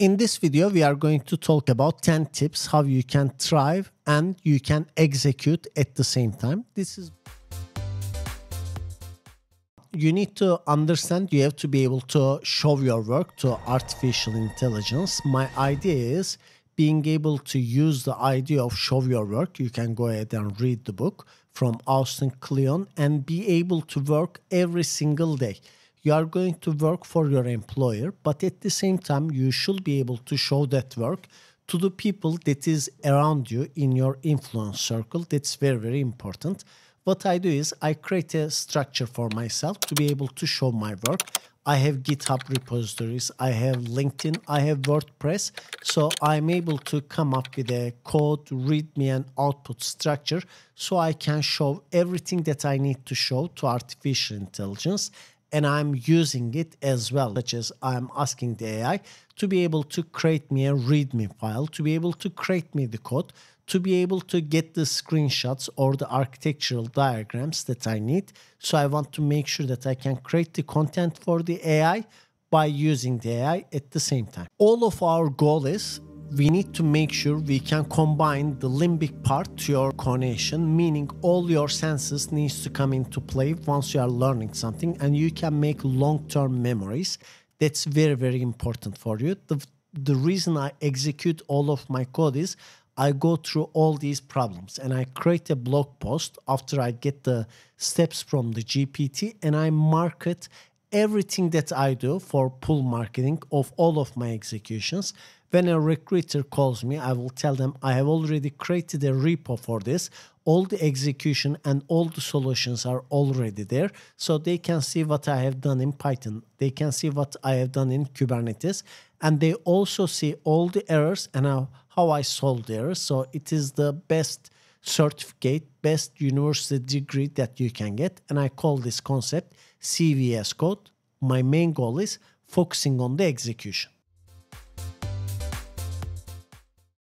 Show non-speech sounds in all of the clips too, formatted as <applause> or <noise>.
In this video, we are going to talk about 10 tips how you can thrive and you can execute at the same time. This is you need to understand you have to be able to show your work to artificial intelligence. My idea is being able to use the idea of show your work. You can go ahead and read the book from Austin Kleon and be able to work every single day you are going to work for your employer, but at the same time, you should be able to show that work to the people that is around you in your influence circle. That's very, very important. What I do is I create a structure for myself to be able to show my work. I have GitHub repositories, I have LinkedIn, I have WordPress. So I'm able to come up with a code, readme, and output structure so I can show everything that I need to show to artificial intelligence and I'm using it as well, such as I'm asking the AI to be able to create me a README file, to be able to create me the code, to be able to get the screenshots or the architectural diagrams that I need. So I want to make sure that I can create the content for the AI by using the AI at the same time. All of our goal is we need to make sure we can combine the limbic part to your cognition, meaning all your senses needs to come into play once you are learning something and you can make long-term memories. That's very, very important for you. The, the reason I execute all of my code is I go through all these problems and I create a blog post after I get the steps from the GPT and I mark it everything that I do for pull marketing of all of my executions. When a recruiter calls me, I will tell them I have already created a repo for this. All the execution and all the solutions are already there. So they can see what I have done in Python. They can see what I have done in Kubernetes. And they also see all the errors and how, how I solved errors. So it is the best certificate, best university degree that you can get. And I call this concept CVS code, my main goal is focusing on the execution.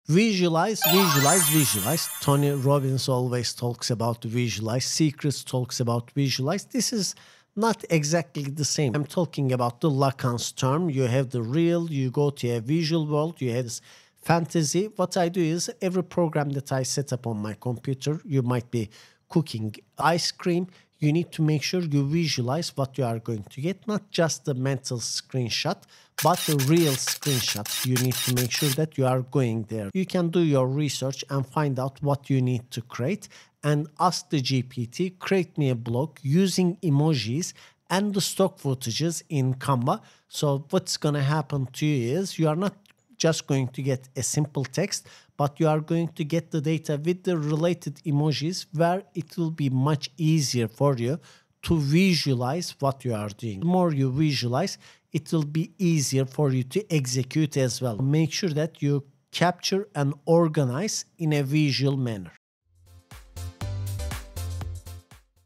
Visualize, visualize, visualize. Tony Robbins always talks about visualize. Secrets talks about visualize. This is not exactly the same. I'm talking about the Lacan's term. You have the real, you go to a visual world, you have this fantasy. What I do is every program that I set up on my computer, you might be cooking ice cream, you need to make sure you visualize what you are going to get, not just the mental screenshot, but the real screenshot. You need to make sure that you are going there. You can do your research and find out what you need to create and ask the GPT, create me a blog using emojis and the stock footages in Canva. So what's going to happen to you is you are not just going to get a simple text, but you are going to get the data with the related emojis where it will be much easier for you to visualize what you are doing. The more you visualize, it will be easier for you to execute as well. Make sure that you capture and organize in a visual manner.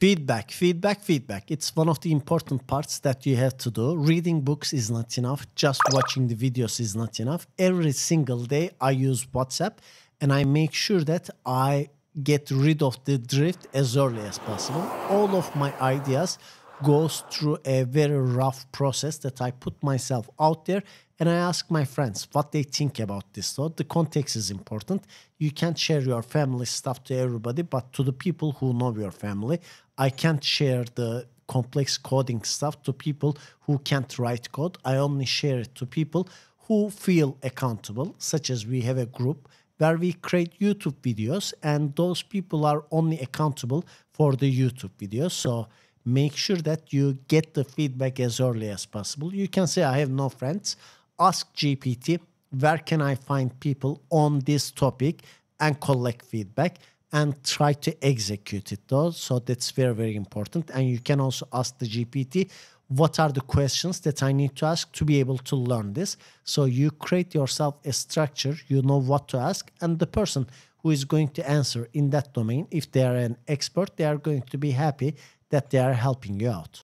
Feedback, feedback, feedback. It's one of the important parts that you have to do. Reading books is not enough. Just watching the videos is not enough. Every single day I use WhatsApp and I make sure that I get rid of the drift as early as possible. All of my ideas goes through a very rough process that I put myself out there and I ask my friends what they think about this. So the context is important. You can't share your family stuff to everybody, but to the people who know your family, I can't share the complex coding stuff to people who can't write code. I only share it to people who feel accountable, such as we have a group where we create YouTube videos and those people are only accountable for the YouTube videos. So make sure that you get the feedback as early as possible. You can say, I have no friends. Ask GPT, where can I find people on this topic and collect feedback and try to execute it though. So that's very, very important. And you can also ask the GPT, what are the questions that I need to ask to be able to learn this? So you create yourself a structure, you know what to ask, and the person who is going to answer in that domain, if they are an expert, they are going to be happy that they are helping you out.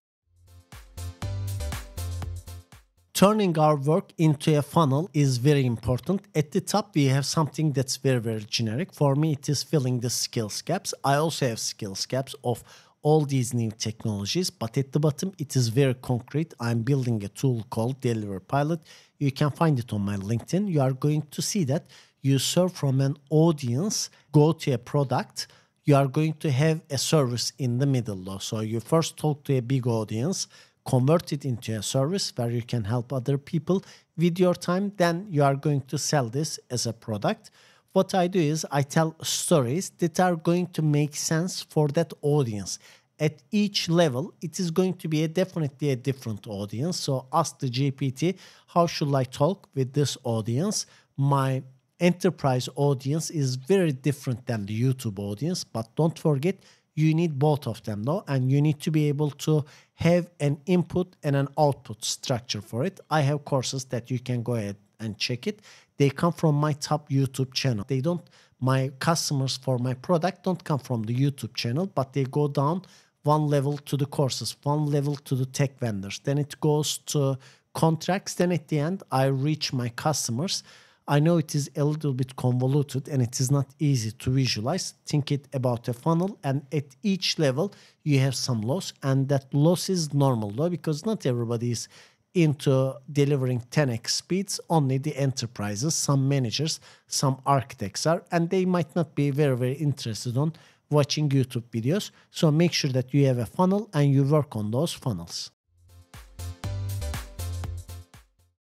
Turning our work into a funnel is very important. At the top, we have something that's very, very generic. For me, it is filling the skills gaps. I also have skills gaps of all these new technologies, but at the bottom, it is very concrete. I'm building a tool called Deliver Pilot. You can find it on my LinkedIn. You are going to see that you serve from an audience, go to a product, you are going to have a service in the middle though. So you first talk to a big audience, convert it into a service where you can help other people with your time. Then you are going to sell this as a product. What I do is I tell stories that are going to make sense for that audience. At each level, it is going to be a definitely a different audience. So ask the GPT, how should I talk with this audience? My enterprise audience is very different than the YouTube audience, but don't forget you need both of them now and you need to be able to have an input and an output structure for it. I have courses that you can go ahead and check it. They come from my top YouTube channel. They don't my customers for my product don't come from the YouTube channel, but they go down one level to the courses, one level to the tech vendors. Then it goes to contracts. Then at the end, I reach my customers I know it is a little bit convoluted and it is not easy to visualize. Think it about a funnel, and at each level, you have some loss, and that loss is normal though, because not everybody is into delivering 10x speeds. Only the enterprises, some managers, some architects are, and they might not be very, very interested on watching YouTube videos. So make sure that you have a funnel and you work on those funnels.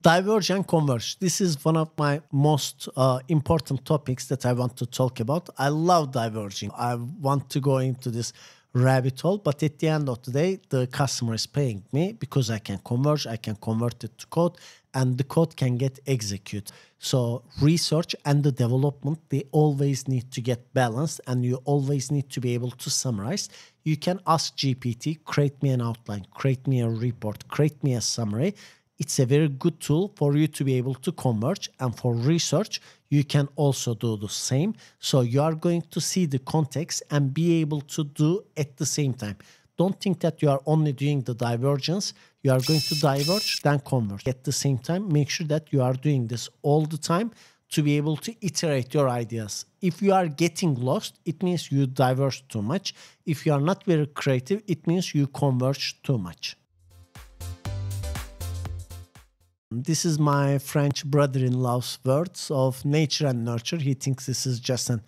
Diverge and converge. This is one of my most uh, important topics that I want to talk about. I love diverging. I want to go into this rabbit hole, but at the end of the day, the customer is paying me because I can converge, I can convert it to code, and the code can get executed. So research and the development, they always need to get balanced, and you always need to be able to summarize. You can ask GPT, create me an outline, create me a report, create me a summary, it's a very good tool for you to be able to converge and for research you can also do the same so you are going to see the context and be able to do at the same time don't think that you are only doing the divergence you are going to diverge then converge at the same time make sure that you are doing this all the time to be able to iterate your ideas if you are getting lost it means you diverge too much if you are not very creative it means you converge too much This is my French brother-in-law's words of nature and nurture. He thinks this is just an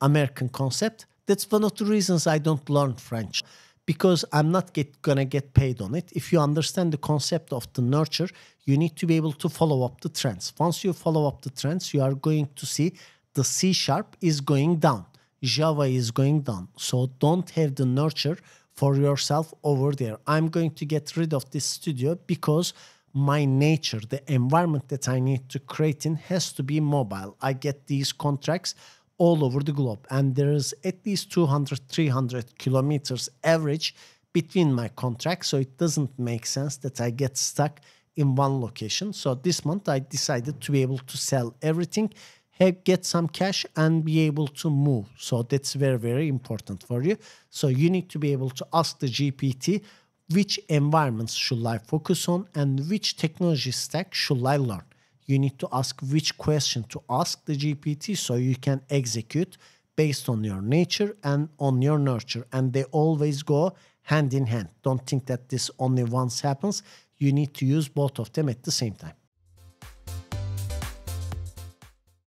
American concept. That's one of the reasons I don't learn French because I'm not get, gonna get paid on it. If you understand the concept of the nurture, you need to be able to follow up the trends. Once you follow up the trends, you are going to see the C sharp is going down, Java is going down. So don't have the nurture for yourself over there. I'm going to get rid of this studio because my nature, the environment that I need to create in has to be mobile. I get these contracts all over the globe, and there is at least 200, 300 kilometers average between my contracts. So it doesn't make sense that I get stuck in one location. So this month I decided to be able to sell everything, have, get some cash, and be able to move. So that's very, very important for you. So you need to be able to ask the GPT which environments should I focus on and which technology stack should I learn? You need to ask which question to ask the GPT so you can execute based on your nature and on your nurture. And they always go hand in hand. Don't think that this only once happens. You need to use both of them at the same time.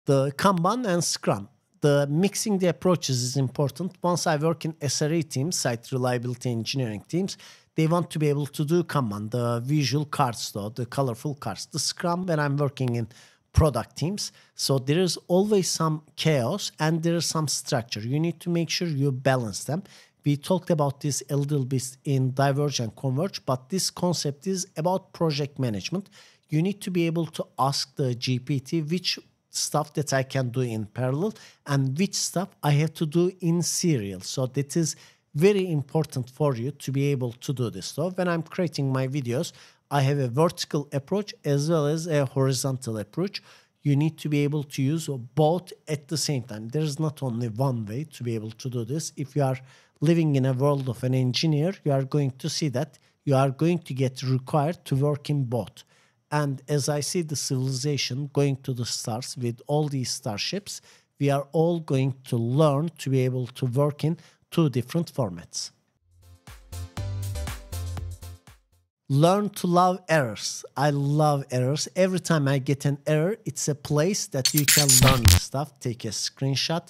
The Kanban and Scrum the mixing the approaches is important. Once I work in SRE teams, site reliability engineering teams, they want to be able to do command, the visual cards, though, the colorful cards, the scrum when I'm working in product teams. So there is always some chaos and there is some structure. You need to make sure you balance them. We talked about this a little bit in Diverge and Converge, but this concept is about project management. You need to be able to ask the GPT which stuff that I can do in parallel and which stuff I have to do in serial. So that is very important for you to be able to do this. So when I'm creating my videos, I have a vertical approach as well as a horizontal approach. You need to be able to use both at the same time. There is not only one way to be able to do this. If you are living in a world of an engineer, you are going to see that you are going to get required to work in both. And as I see the civilization going to the stars with all these starships, we are all going to learn to be able to work in two different formats. Learn to love errors. I love errors. Every time I get an error, it's a place that you can learn stuff, take a screenshot,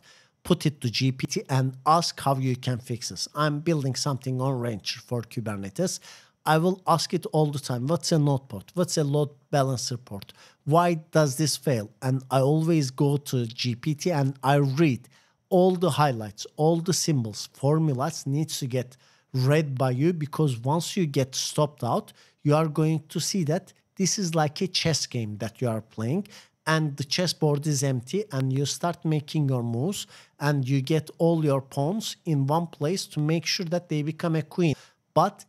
put it to GPT and ask how you can fix this. I'm building something on Rancher for Kubernetes. I will ask it all the time. What's a node port? What's a load balancer port? Why does this fail? And I always go to GPT and I read all the highlights, all the symbols, formulas needs to get read by you because once you get stopped out, you are going to see that this is like a chess game that you are playing and the chessboard is empty and you start making your moves and you get all your pawns in one place to make sure that they become a queen. But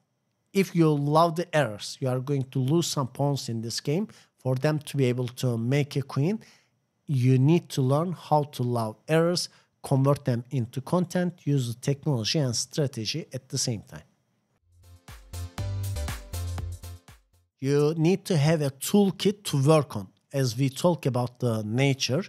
if you allow the errors, you are going to lose some pawns in this game. For them to be able to make a queen, you need to learn how to allow errors convert them into content, use the technology and strategy at the same time. You need to have a toolkit to work on. As we talk about the nature,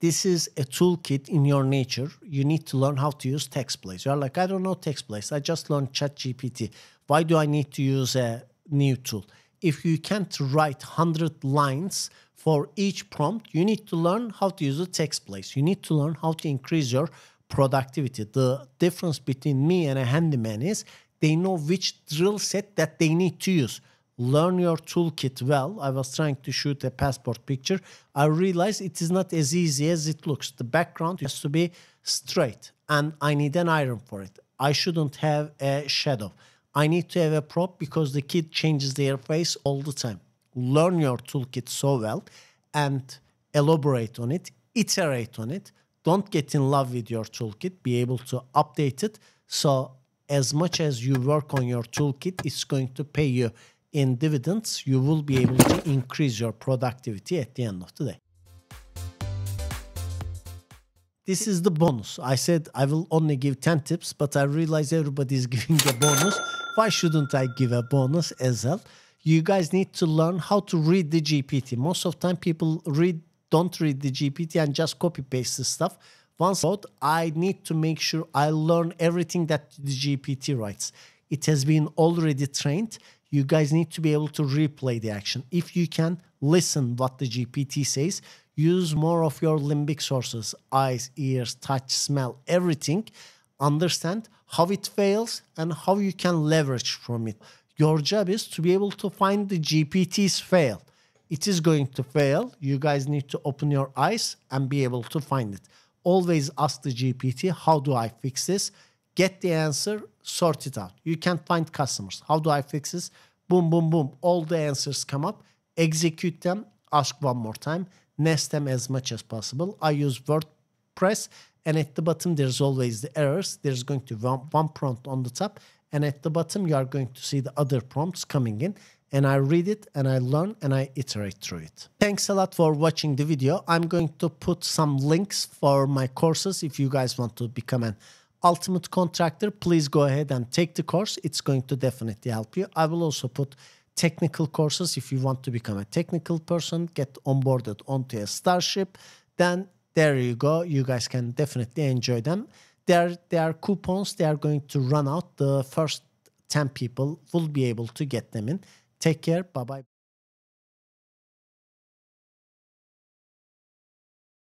this is a toolkit in your nature. You need to learn how to use TextBlaze. You are like, I don't know TextBlaze. I just learned ChatGPT. Why do I need to use a new tool? if you can't write 100 lines for each prompt, you need to learn how to use the text place. You need to learn how to increase your productivity. The difference between me and a handyman is they know which drill set that they need to use. Learn your toolkit well. I was trying to shoot a passport picture. I realized it is not as easy as it looks. The background has to be straight, and I need an iron for it. I shouldn't have a shadow. I need to have a prop because the kid changes their face all the time. Learn your toolkit so well and elaborate on it, iterate on it. Don't get in love with your toolkit, be able to update it. So, as much as you work on your toolkit, it's going to pay you in dividends. You will be able to increase your productivity at the end of the day. This is the bonus. I said I will only give 10 tips, but I realize everybody is <laughs> giving a bonus. Why shouldn't I give a bonus as well? You guys need to learn how to read the GPT. Most of time people read don't read the GPT and just copy paste the stuff. Once out, I need to make sure I learn everything that the GPT writes. It has been already trained. You guys need to be able to replay the action. If you can, listen what the GPT says. Use more of your limbic sources, eyes, ears, touch, smell, everything. Understand how it fails and how you can leverage from it. Your job is to be able to find the GPT's fail. It is going to fail. You guys need to open your eyes and be able to find it. Always ask the GPT, how do I fix this? Get the answer, sort it out. You can find customers. How do I fix this? Boom, boom, boom. All the answers come up execute them, ask one more time, nest them as much as possible. I use WordPress and at the bottom there's always the errors. There's going to be one prompt on the top and at the bottom you are going to see the other prompts coming in and I read it and I learn and I iterate through it. Thanks a lot for watching the video. I'm going to put some links for my courses if you guys want to become an ultimate contractor please go ahead and take the course it's going to definitely help you i will also put technical courses if you want to become a technical person get onboarded onto a starship then there you go you guys can definitely enjoy them there there are coupons they are going to run out the first 10 people will be able to get them in take care bye bye